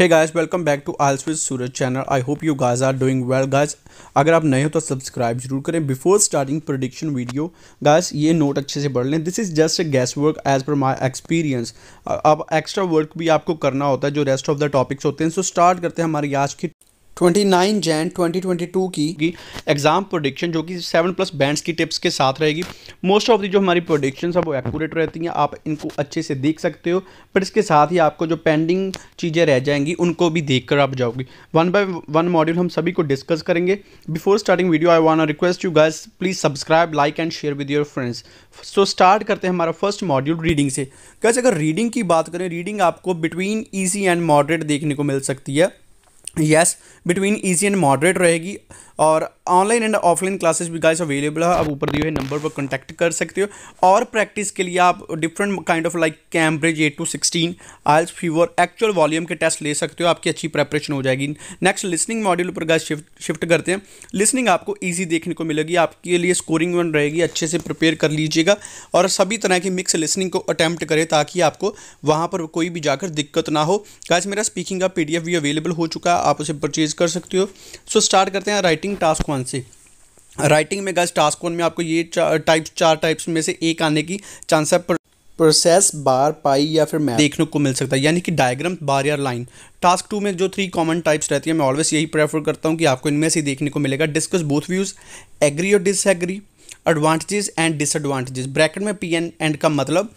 hey guys welcome back to IELTS with Suraj channel I hope you guys are doing well guys अगर आप नए हो तो subscribe जरूर करें before starting prediction video guys ये नोट अच्छे से पढ़ लें this is just a guess work as per my experience अब एक्स्ट्रा वर्क भी आपको करना होता है जो रेस्ट ऑफ द टॉपिक्स होते हैं सो स्टार्ट करते हैं हमारी आज की 29 जैन 2022 की एग्जाम प्रोडिक्शन जो कि सेवन प्लस बैंड्स की टिप्स के साथ रहेगी मोस्ट ऑफ दी जो हमारी प्रोडिक्शन है वो एक्यूरेट रहती हैं आप इनको अच्छे से देख सकते हो बट इसके साथ ही आपको जो पेंडिंग चीज़ें रह जाएंगी उनको भी देख कर आप जाओगी वन बाय वन मॉड्यूल हम सभी को डिस्कस करेंगे before starting video I want request you guys please subscribe like and share with your friends so start करते हैं हमारा फर्स्ट मॉड्यूल रीडिंग से गैस अगर रीडिंग की बात करें रीडिंग आपको बिटवीन ईजी एंड मॉडरेट देखने को मिल सकती है yes between easy and moderate रहेगी और ऑनलाइन एंड ऑफलाइन क्लासेस भी गाइस अवेलेबल है आप ऊपर दिए हुए नंबर पर कॉन्टैक्ट कर सकते हो और प्रैक्टिस के लिए आप different kind of like Cambridge eight to sixteen IELTS fever actual volume के टेस्ट ले सकते हो आपकी अच्छी प्रेपरेशन हो जाएगी नेक्स्ट लिसनिंग मॉड्यूल पर गाइस शिफ्ट शिफ्ट करते हैं लिसनिंग आपको ईजी देखने को मिलेगी आपके लिए स्कोरिंग वन रहेगी अच्छे से प्रिपेयर कर लीजिएगा और सभी तरह की मिक्स लिसनिंग को अटैम्प्ट करें ताकि आपको वहाँ पर कोई भी जाकर दिक्कत ना हो गाइस मेरा स्पीकिंग का पी भी अवेलेबल हो चुका है आप उसे परचेज कर सकते हो सो स्टार्ट करते हैं राइटिंग राइटिंग टास्क वन से राइटिंग में गज टास्क वन में आपको ये चा, टाइप्स चार टाइप्स में से एक आने की चांस है प्रोसेस बार पाई या फिर मैप देखने को मिल सकता है यानी कि डायग्राम बार या लाइन टास्क टू में जो थ्री कॉमन टाइप्स रहती है मैं ऑलवेज यही प्रेफर करता हूँ कि आपको इनमें से देखने को मिलेगा डिस्कस बोथ व्यूज़ एग्री और disagree advantages and disadvantages bracket में पी एन एंड का मतलब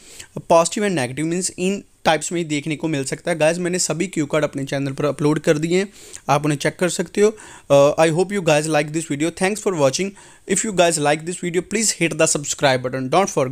पॉजिटिव एंड नेगेटिव मीन्स इन टाइप्स में ही देखने को मिल सकता है गाइज मैंने सभी क्यू कार्ड अपने चैनल पर अपलोड कर दिए हैं आप उन्हें चेक कर सकते हो I hope you guys like this video thanks for watching if you guys like this video please hit the subscribe button don't for